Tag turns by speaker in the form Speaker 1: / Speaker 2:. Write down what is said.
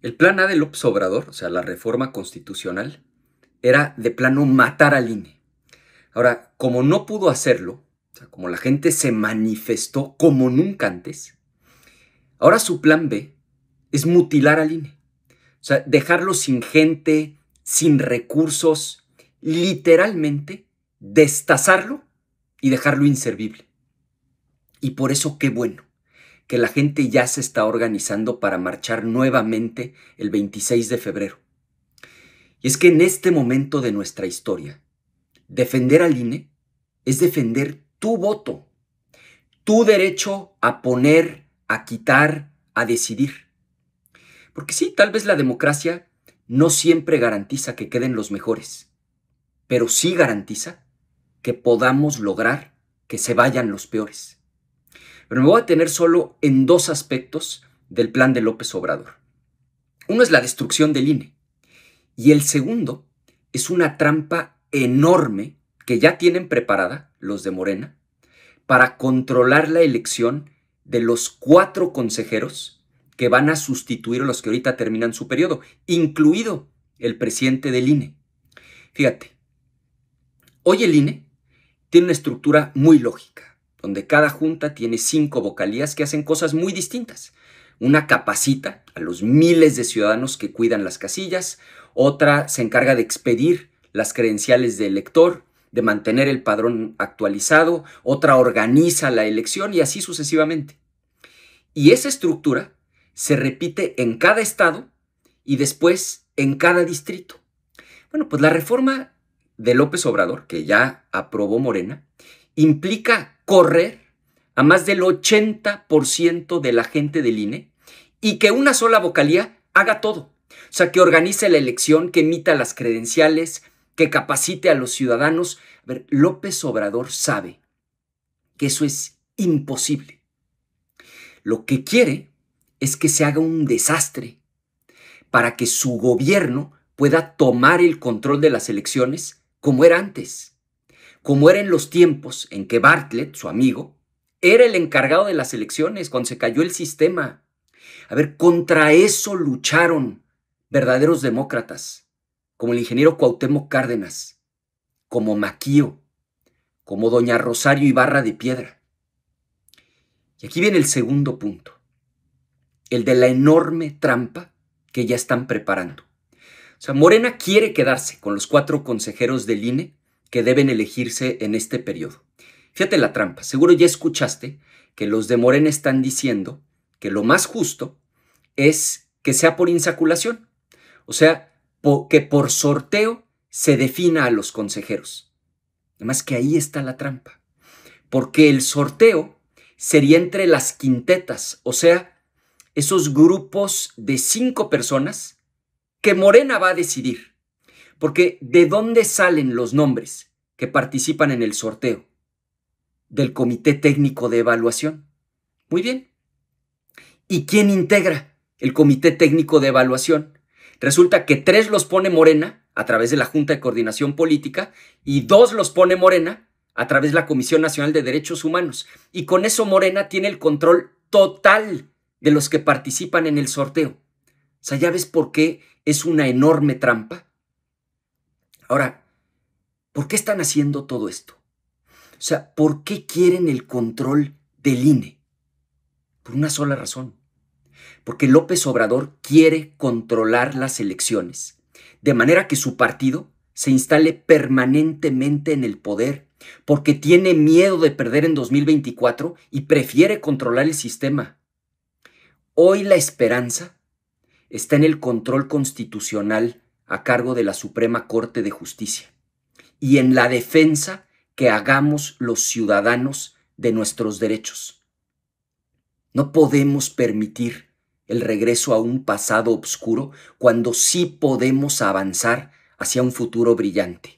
Speaker 1: El plan A de López Obrador, o sea, la reforma constitucional, era de plano matar al INE. Ahora, como no pudo hacerlo, o sea, como la gente se manifestó como nunca antes, ahora su plan B es mutilar al INE. O sea, dejarlo sin gente, sin recursos, literalmente destazarlo y dejarlo inservible. Y por eso qué bueno que la gente ya se está organizando para marchar nuevamente el 26 de febrero. Y es que en este momento de nuestra historia, defender al INE es defender tu voto, tu derecho a poner, a quitar, a decidir. Porque sí, tal vez la democracia no siempre garantiza que queden los mejores, pero sí garantiza que podamos lograr que se vayan los peores. Pero me voy a tener solo en dos aspectos del plan de López Obrador. Uno es la destrucción del INE y el segundo es una trampa enorme que ya tienen preparada los de Morena para controlar la elección de los cuatro consejeros que van a sustituir a los que ahorita terminan su periodo, incluido el presidente del INE. Fíjate, hoy el INE tiene una estructura muy lógica donde cada junta tiene cinco vocalías que hacen cosas muy distintas. Una capacita a los miles de ciudadanos que cuidan las casillas, otra se encarga de expedir las credenciales del elector, de mantener el padrón actualizado, otra organiza la elección y así sucesivamente. Y esa estructura se repite en cada estado y después en cada distrito. Bueno, pues la reforma de López Obrador, que ya aprobó Morena, implica correr a más del 80% de la gente del INE y que una sola vocalía haga todo. O sea, que organice la elección, que emita las credenciales, que capacite a los ciudadanos. A ver, López Obrador sabe que eso es imposible. Lo que quiere es que se haga un desastre para que su gobierno pueda tomar el control de las elecciones como era antes como eran los tiempos en que Bartlett, su amigo, era el encargado de las elecciones cuando se cayó el sistema. A ver, contra eso lucharon verdaderos demócratas, como el ingeniero Cuauhtémoc Cárdenas, como Maquío, como doña Rosario Ibarra de Piedra. Y aquí viene el segundo punto, el de la enorme trampa que ya están preparando. O sea, Morena quiere quedarse con los cuatro consejeros del INE que deben elegirse en este periodo. Fíjate la trampa, seguro ya escuchaste que los de Morena están diciendo que lo más justo es que sea por insaculación, o sea, que por sorteo se defina a los consejeros. Además que ahí está la trampa, porque el sorteo sería entre las quintetas, o sea, esos grupos de cinco personas que Morena va a decidir porque ¿de dónde salen los nombres que participan en el sorteo? Del Comité Técnico de Evaluación. Muy bien. ¿Y quién integra el Comité Técnico de Evaluación? Resulta que tres los pone Morena a través de la Junta de Coordinación Política y dos los pone Morena a través de la Comisión Nacional de Derechos Humanos. Y con eso Morena tiene el control total de los que participan en el sorteo. O sea, ¿ya ves por qué es una enorme trampa? Ahora, ¿por qué están haciendo todo esto? O sea, ¿por qué quieren el control del INE? Por una sola razón. Porque López Obrador quiere controlar las elecciones, de manera que su partido se instale permanentemente en el poder, porque tiene miedo de perder en 2024 y prefiere controlar el sistema. Hoy la esperanza está en el control constitucional a cargo de la Suprema Corte de Justicia y en la defensa que hagamos los ciudadanos de nuestros derechos. No podemos permitir el regreso a un pasado oscuro cuando sí podemos avanzar hacia un futuro brillante.